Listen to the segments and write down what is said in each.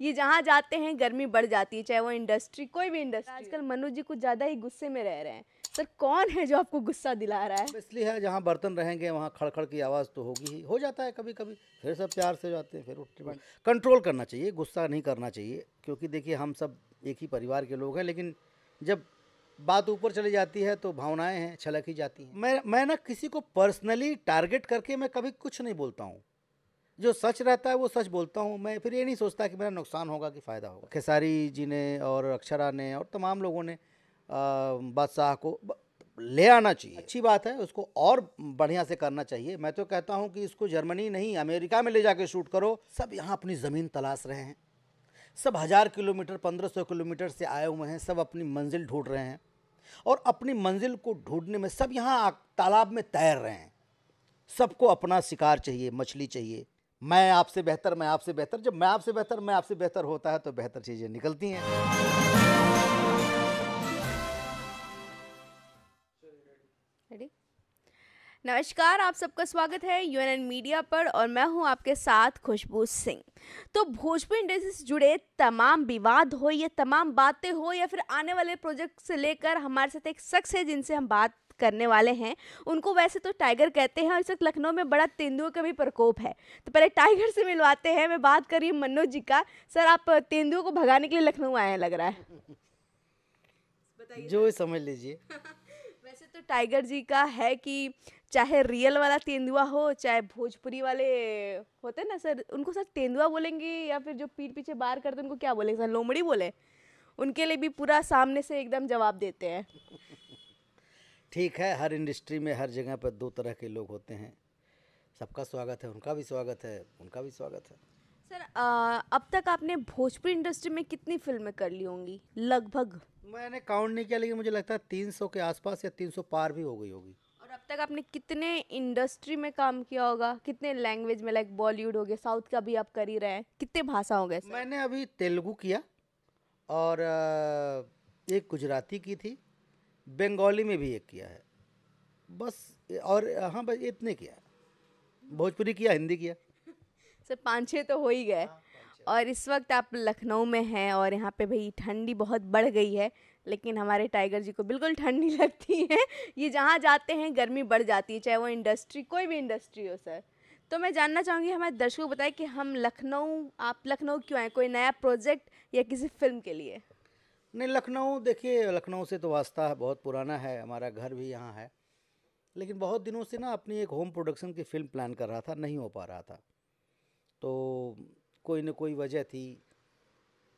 ये जहाँ जाते हैं गर्मी बढ़ जाती है चाहे वो इंडस्ट्री कोई भी इंडस्ट्री आजकल मनोज जी कुछ ज़्यादा ही गुस्से में रह रहे हैं सर कौन है जो आपको गुस्सा दिला रहा है इसलिए है जहाँ बर्तन रहेंगे वहाँ खड़खड़ की आवाज़ तो होगी ही हो जाता है कभी कभी फिर सब प्यार से जाते हैं फिर उठते कंट्रोल करना चाहिए गुस्सा नहीं करना चाहिए क्योंकि देखिए हम सब एक ही परिवार के लोग हैं लेकिन जब बात ऊपर चली जाती है तो भावनाएं हैं छलक ही जाती हैं मैं मैं ना किसी को पर्सनली टारगेट करके मैं कभी कुछ नहीं बोलता हूँ जो सच रहता है वो सच बोलता हूँ मैं फिर ये नहीं सोचता कि मेरा नुकसान होगा कि फ़ायदा होगा खेसारी जी ने और अक्षरा ने और तमाम लोगों ने बादशाह को ले आना चाहिए अच्छी बात है उसको और बढ़िया से करना चाहिए मैं तो कहता हूँ कि इसको जर्मनी नहीं अमेरिका में ले जाके शूट करो सब यहाँ अपनी ज़मीन तलाश रहे हैं सब हज़ार किलोमीटर पंद्रह सौ किलोमीटर से आए हुए हैं सब अपनी मंजिल ढूंढ रहे हैं और अपनी मंजिल को ढूंढने में सब यहाँ तालाब में तैर रहे हैं सबको अपना शिकार चाहिए मछली चाहिए मैं आपसे बेहतर मैं आपसे बेहतर जब मैं आपसे बेहतर मैं आपसे बेहतर होता है तो बेहतर चीज़ें निकलती हैं नमस्कार आप सबका स्वागत है यूएनएन मीडिया पर और मैं हूं आपके साथ खुशबू सिंह तो भोजपुरी इंडस्ट्री से जुड़े तमाम विवाद हो या तमाम बातें हो या फिर आने वाले प्रोजेक्ट से लेकर हमारे साथ एक शख्स है जिनसे हम बात करने वाले हैं उनको वैसे तो टाइगर कहते हैं और इस वक्त लखनऊ में बड़ा तेंदुए का भी प्रकोप है तो पहले टाइगर से मिलवाते हैं मैं बात करी मनोज जी का सर आप तेंदुओं को भगाने के लिए लखनऊ आए हैं लग रहा है जो समझ लीजिए वैसे तो टाइगर जी का है कि चाहे रियल वाला तेंदुआ हो चाहे भोजपुरी वाले होते ना सर उनको सर तेंदुआ बोलेंगे या फिर जो पीठ पीछे बार करते उनको क्या बोलेंगे सर लोमड़ी बोले उनके लिए भी पूरा सामने से एकदम जवाब देते हैं ठीक है हर इंडस्ट्री में हर जगह पर दो तरह के लोग होते हैं सबका स्वागत है उनका भी स्वागत है उनका भी स्वागत है सर आ, अब तक आपने भोजपुरी इंडस्ट्री में कितनी फिल्में कर ली होंगी लगभग मैंने काउंट नहीं किया लेकिन मुझे लगता है तीन सौ के आसपास या तीन सौ पार भी हो गई होगी और अब तक आपने कितने इंडस्ट्री में काम किया होगा कितने लैंग्वेज में लाइक बॉलीवुड हो गया साउथ का भी आप कर ही रहे हैं कितने भाषा हो गए मैंने अभी तेलुगु किया और एक गुजराती की थी बंगाली में भी एक किया है बस और हाँ बस इतने किया भोजपुरी किया हिंदी किया सर पाँच छः तो हो ही गए हाँ, और इस वक्त आप लखनऊ में हैं और यहाँ पे भाई ठंडी बहुत बढ़ गई है लेकिन हमारे टाइगर जी को बिल्कुल ठंड नहीं लगती है ये जहाँ जाते हैं गर्मी बढ़ जाती है चाहे वो इंडस्ट्री कोई भी इंडस्ट्री हो सर तो मैं जानना चाहूँगी हमारे दर्शकों को बताएं कि हम लखनऊ आप लखनऊ क्यों आए कोई नया प्रोजेक्ट या किसी फिल्म के लिए नहीं लखनऊ देखिए लखनऊ से तो वास्ता है बहुत पुराना है हमारा घर भी यहाँ है लेकिन बहुत दिनों से ना अपनी एक होम प्रोडक्शन की फ़िल्म प्लान कर रहा था नहीं हो पा रहा था तो कोई ना कोई वजह थी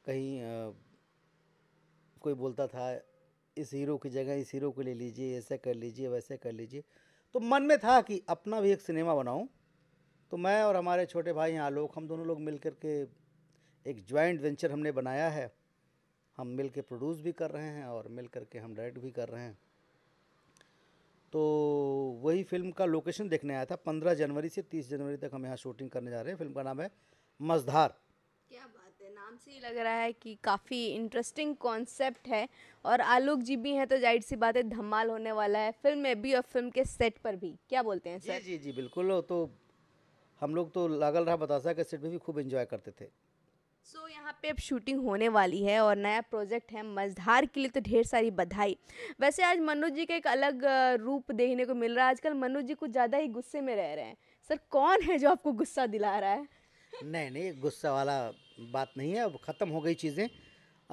कहीं आ, कोई बोलता था इस हीरो की जगह इस हीरो को ले लीजिए ऐसे कर लीजिए वैसे कर लीजिए तो मन में था कि अपना भी एक सिनेमा बनाऊं तो मैं और हमारे छोटे भाई आलोक हम दोनों लोग मिल कर के एक जॉइंट वेंचर हमने बनाया है हम मिल के प्रोड्यूस भी कर रहे हैं और मिल कर के हम डायरेक्ट भी कर रहे हैं तो वही फिल्म का लोकेशन देखने आया था पंद्रह जनवरी से तीस जनवरी तक हम यहाँ शूटिंग करने जा रहे हैं फिल्म का नाम है मजधार क्या बात है नाम से ही लग रहा है कि काफ़ी इंटरेस्टिंग कॉन्सेप्ट है और आलोक जी भी हैं तो जाहिर सी बात है धमाल होने वाला है फिल्म में भी और फिल्म के सेट पर भी क्या बोलते हैं सर जी जी बिल्कुल तो हम लोग तो लागल रहा बतासा के सेट में भी खूब इन्जॉय करते थे सो so, यहाँ पे अब शूटिंग होने वाली है और नया प्रोजेक्ट है मझधार के लिए तो ढेर सारी बधाई वैसे आज मनोज जी का एक अलग रूप देखने को मिल रहा है आजकल मनोज जी कुछ ज़्यादा ही गुस्से में रह रहे हैं सर कौन है जो आपको गुस्सा दिला रहा है नहीं नहीं गुस्सा वाला बात नहीं है अब ख़त्म हो गई चीज़ें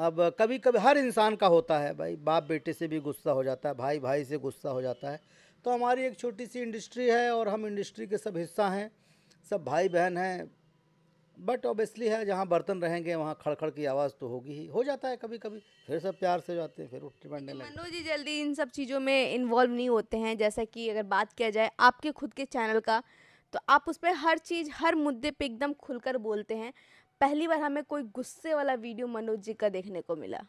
अब कभी कभी हर इंसान का होता है भाई बाप बेटे से भी गुस्सा हो जाता है भाई भाई से गुस्सा हो जाता है तो हमारी एक छोटी सी इंडस्ट्री है और हम इंडस्ट्री के सब हिस्सा हैं सब भाई बहन हैं बट ऑब्वियसली है जहाँ बर्तन रहेंगे वहाँ खड़खड़ की आवाज़ तो होगी ही हो जाता है कभी कभी फिर सब प्यार से जाते हैं फिर उठने बढ़ने तो लगते मनोज जी जल्दी इन सब चीज़ों में इन्वॉल्व नहीं होते हैं जैसा कि अगर बात किया जाए आपके खुद के चैनल का तो आप उस पर हर चीज़ हर मुद्दे पर एकदम खुलकर बोलते हैं पहली बार हमें कोई गुस्से वाला वीडियो मनोज जी का देखने को मिला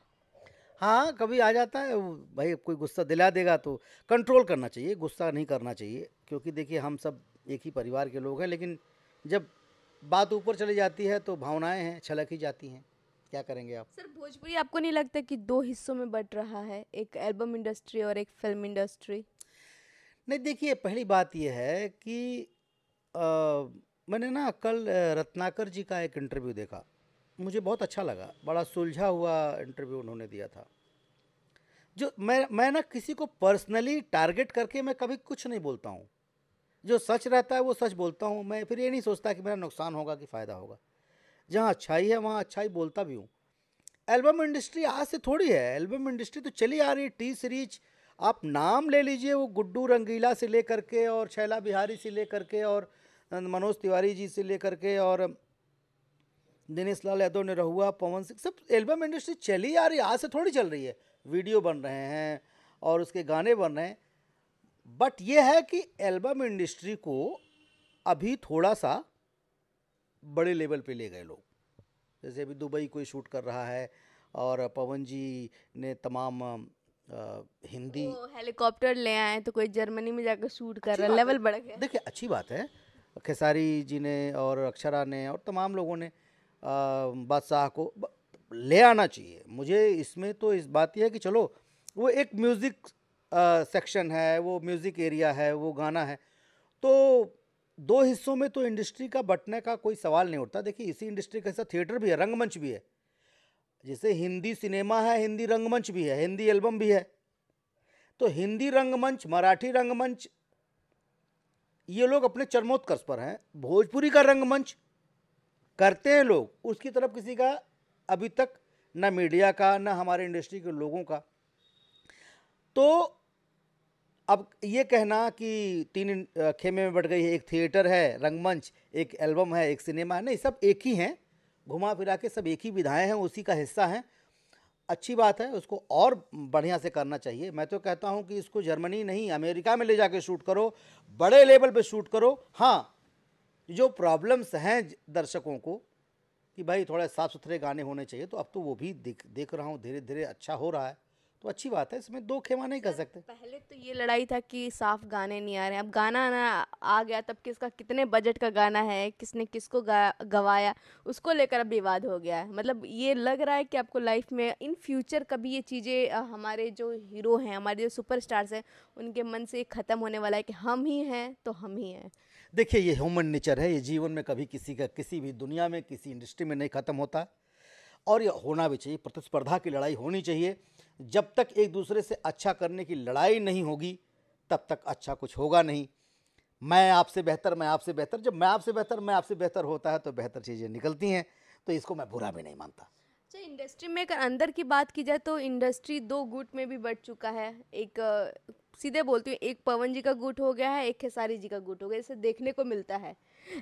हाँ कभी आ जाता है भाई कोई गुस्सा दिला देगा तो कंट्रोल करना चाहिए गुस्सा नहीं करना चाहिए क्योंकि देखिए हम सब एक ही परिवार के लोग हैं लेकिन जब बात ऊपर चली जाती है तो भावनाएं हैं छलक ही जाती हैं क्या करेंगे आप सर भोजपुरी आपको नहीं लगता कि दो हिस्सों में बट रहा है एक एल्बम इंडस्ट्री और एक फिल्म इंडस्ट्री नहीं देखिए पहली बात यह है कि आ, मैंने ना कल रत्नाकर जी का एक इंटरव्यू देखा मुझे बहुत अच्छा लगा बड़ा सुलझा हुआ इंटरव्यू उन्होंने दिया था जो मैं मैं ना किसी को पर्सनली टारगेट करके मैं कभी कुछ नहीं बोलता हूँ जो सच रहता है वो सच बोलता हूँ मैं फिर ये नहीं सोचता कि मेरा नुकसान होगा कि फ़ायदा होगा जहाँ अच्छाई है वहाँ अच्छाई बोलता भी हूँ एल्बम इंडस्ट्री आज से थोड़ी है एल्बम इंडस्ट्री तो चली आ रही है टी सीरीज आप नाम ले लीजिए वो गुड्डू रंगीला से ले करके और शैला बिहारी से ले करके और मनोज तिवारी जी से ले करके और दिनेश लाल यादव ने रहुआ पवन सिंह सब एल्बम इंडस्ट्री चली आ रही है आज से थोड़ी चल रही है वीडियो बन रहे हैं और उसके गाने बन रहे हैं बट ये है कि एल्बम इंडस्ट्री को अभी थोड़ा सा बड़े लेवल पे ले गए लोग जैसे अभी दुबई कोई शूट कर रहा है और पवन जी ने तमाम आ, हिंदी हेलीकॉप्टर ले आए तो कोई जर्मनी में जाकर शूट कर रहा है लेवल बढ़ गया देखिए अच्छी बात है खेसारी जी ने और अक्षरा ने और तमाम लोगों ने बादशाह को ले आना चाहिए मुझे इसमें तो इस बात यह है कि चलो वो एक म्यूज़िक सेक्शन है वो म्यूज़िक एरिया है वो गाना है तो दो हिस्सों में तो इंडस्ट्री का बटने का कोई सवाल नहीं उठता देखिए इसी इंडस्ट्री का हिस्सा थिएटर भी है रंगमंच भी है जैसे हिंदी सिनेमा है हिंदी रंगमंच भी है हिंदी एल्बम भी है तो हिंदी रंगमंच मराठी रंगमंच ये लोग अपने चरमोत्कर्ष पर हैं भोजपुरी का रंगमंच करते हैं लोग उसकी तरफ किसी का अभी तक ना मीडिया का ना हमारे इंडस्ट्री के लोगों का तो अब ये कहना कि तीन खेमे में बढ़ गई है एक थिएटर है रंगमंच एक एल्बम है एक सिनेमा है नहीं सब एक ही हैं घुमा फिरा के सब एक ही विधाएँ हैं उसी का हिस्सा हैं अच्छी बात है उसको और बढ़िया से करना चाहिए मैं तो कहता हूँ कि इसको जर्मनी नहीं अमेरिका में ले जाके शूट करो बड़े लेवल पे शूट करो हाँ जो प्रॉब्लम्स हैं दर्शकों को कि भाई थोड़ा साफ़ सुथरे गाने होने चाहिए तो अब तो वो भी देख देख रहा हूँ धीरे धीरे अच्छा हो रहा है तो अच्छी बात है इसमें दो खेमा नहीं कर सकते पहले तो ये लड़ाई था कि साफ गाने नहीं आ रहे अब गाना ना आ गया तब किसका कितने बजट का गाना है किसने किसको गवाया उसको लेकर अब विवाद हो गया है मतलब ये लग रहा है कि आपको लाइफ में इन फ्यूचर कभी ये चीज़ें हमारे जो हीरो हैं हमारे जो सुपर स्टार्स हैं उनके मन से ख़त्म होने वाला है कि हम ही हैं तो हम ही हैं देखिए ये ह्यूमन नेचर है ये जीवन में कभी किसी का किसी भी दुनिया में किसी इंडस्ट्री में नहीं ख़त्म होता और ये होना भी चाहिए प्रतिस्पर्धा की लड़ाई होनी चाहिए जब तक एक दूसरे से अच्छा करने की लड़ाई नहीं होगी तब तक अच्छा कुछ होगा नहीं मैं आपसे बेहतर मैं आपसे बेहतर जब मैं आपसे बेहतर मैं आपसे बेहतर होता है तो बेहतर चीज़ें निकलती हैं तो इसको मैं बुरा भी नहीं मानता अच्छा इंडस्ट्री में अगर अंदर की बात की जाए तो इंडस्ट्री दो गुट में भी बढ़ चुका है एक सीधे बोलती हूँ एक पवन जी का गुट हो गया है एक खेसारी जी का गुट हो गया इसे देखने को मिलता है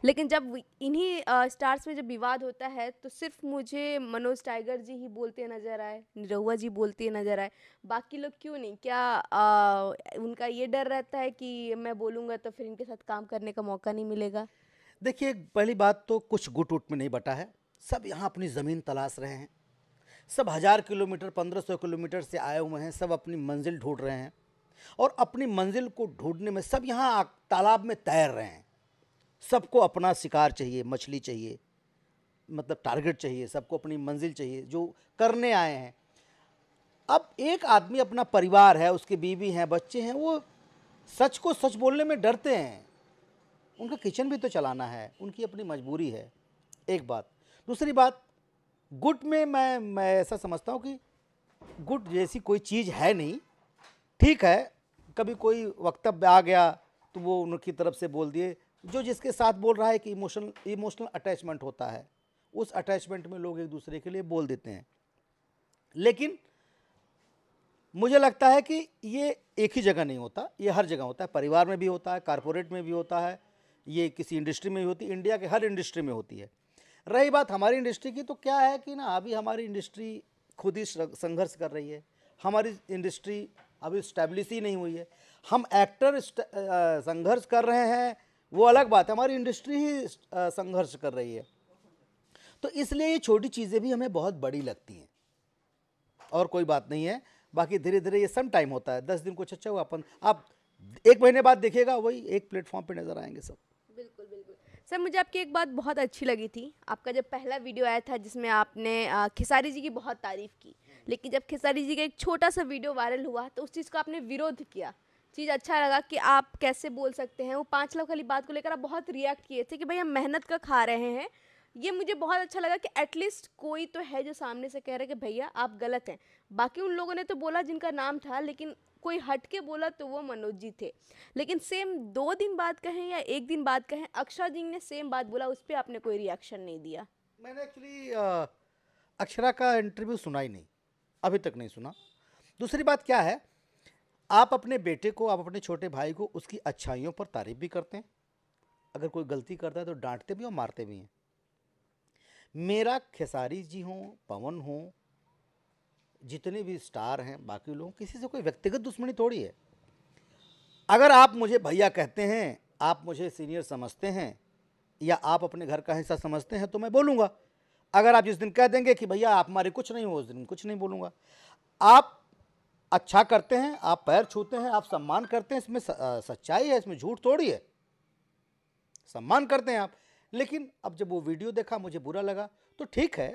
लेकिन जब इन्हीं स्टार्स में जब विवाद होता है तो सिर्फ मुझे मनोज टाइगर जी ही बोलते नज़र आए निरहुआ जी बोलते नज़र आए बाकी लोग क्यों नहीं क्या आ, उनका ये डर रहता है कि मैं बोलूँगा तो फिर इनके साथ काम करने का मौका नहीं मिलेगा देखिए पहली बात तो कुछ गुट उट में नहीं बटा है सब यहाँ अपनी ज़मीन तलाश रहे हैं सब हज़ार किलोमीटर पंद्रह सौ किलोमीटर से आए हुए हैं सब अपनी मंजिल ढूंढ रहे हैं और अपनी मंजिल को ढूंढने में सब यहाँ तालाब में तैर रहे हैं सबको अपना शिकार चाहिए मछली चाहिए मतलब टारगेट चाहिए सबको अपनी मंजिल चाहिए जो करने आए हैं अब एक आदमी अपना परिवार है उसके बीवी हैं बच्चे हैं वो सच को सच बोलने में डरते हैं उनका किचन भी तो चलाना है उनकी अपनी मजबूरी है एक बात दूसरी बात गुट में मैं मैं ऐसा समझता हूँ कि गुट जैसी कोई चीज़ है नहीं ठीक है कभी कोई वक्तव्य आ गया तो वो उनकी तरफ से बोल दिए जो जिसके साथ बोल रहा है कि इमोशनल इमोशनल अटैचमेंट होता है उस अटैचमेंट में लोग एक दूसरे के लिए बोल देते हैं लेकिन मुझे लगता है कि ये एक ही जगह नहीं होता ये हर जगह होता है परिवार में भी होता है कॉरपोरेट में भी होता है ये किसी इंडस्ट्री में भी होती है इंडिया के हर इंडस्ट्री में होती है रही बात हमारी इंडस्ट्री की तो क्या है कि ना अभी हमारी इंडस्ट्री खुद ही संघर्ष कर रही है हमारी इंडस्ट्री अभी स्टैब्लिश ही नहीं हुई है हम एक्टर संघर्ष कर रहे हैं वो अलग बात है हमारी इंडस्ट्री ही संघर्ष कर रही है तो इसलिए ये छोटी चीज़ें भी हमें बहुत बड़ी लगती हैं और कोई बात नहीं है बाकी धीरे धीरे ये सम टाइम होता है दस दिन कुछ अच्छा हुआ अपन आप एक महीने बाद देखिएगा वही एक प्लेटफॉर्म पे नज़र आएंगे सब सर मुझे आपकी एक बात बहुत अच्छी लगी थी आपका जब पहला वीडियो आया था जिसमें आपने खिसारी जी की बहुत तारीफ़ की लेकिन जब खिसारी जी का एक छोटा सा वीडियो वायरल हुआ तो उस चीज़ को आपने विरोध किया चीज़ अच्छा लगा कि आप कैसे बोल सकते हैं वो पाँच लाख वाली बात को लेकर आप बहुत रिएक्ट किए थे कि भाई हम मेहनत का खा रहे हैं ये मुझे बहुत अच्छा लगा कि एटलीस्ट कोई तो है जो सामने से कह रहा है कि भैया आप गलत हैं बाकी उन लोगों ने तो बोला जिनका नाम था लेकिन कोई हट के बोला तो वो मनोज जी थे लेकिन सेम दो दिन बाद कहें या एक दिन बाद कहें अक्षरा जी ने सेम बात बोला उस पर आपने कोई रिएक्शन नहीं दिया मैंने एक्चुअली अक्षरा का इंटरव्यू सुना ही नहीं अभी तक नहीं सुना दूसरी बात क्या है आप अपने बेटे को आप अपने छोटे भाई को उसकी अच्छाइयों पर तारीफ भी करते हैं अगर कोई गलती करता है तो डांटते भी और मारते भी हैं मेरा खेसारी जी हों पवन हों जितने भी स्टार हैं बाकी लोग किसी से कोई व्यक्तिगत दुश्मनी थोड़ी है अगर आप मुझे भैया कहते हैं आप मुझे सीनियर समझते हैं या आप अपने घर का हिस्सा समझते हैं तो मैं बोलूँगा अगर आप जिस दिन कह देंगे कि भैया आप हमारे कुछ नहीं हो उस दिन कुछ नहीं बोलूँगा आप अच्छा करते हैं आप पैर छूते हैं आप सम्मान करते हैं इसमें सच्चाई है इसमें झूठ थोड़ी है सम्मान करते हैं आप लेकिन अब जब वो वीडियो देखा मुझे बुरा लगा तो ठीक है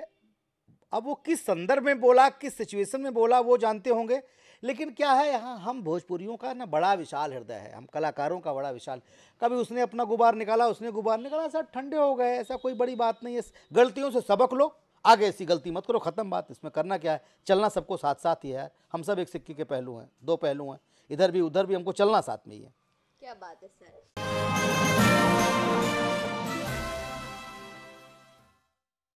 अब वो किस संदर्भ में बोला किस सिचुएशन में बोला वो जानते होंगे लेकिन क्या है यहाँ हम भोजपुरियों का ना बड़ा विशाल हृदय है हम कलाकारों का बड़ा विशाल कभी उसने अपना गुब्बार निकाला उसने गुब्बार निकाला सर ठंडे हो गए ऐसा कोई बड़ी बात नहीं है गलतियों से सबक लो आगे ऐसी गलती मत करो ख़त्म बात इसमें करना क्या है चलना सबको साथ साथ ही है हम सब एक सिक्के के पहलू हैं दो पहलू हैं इधर भी उधर भी हमको चलना साथ में ही है क्या बात है सर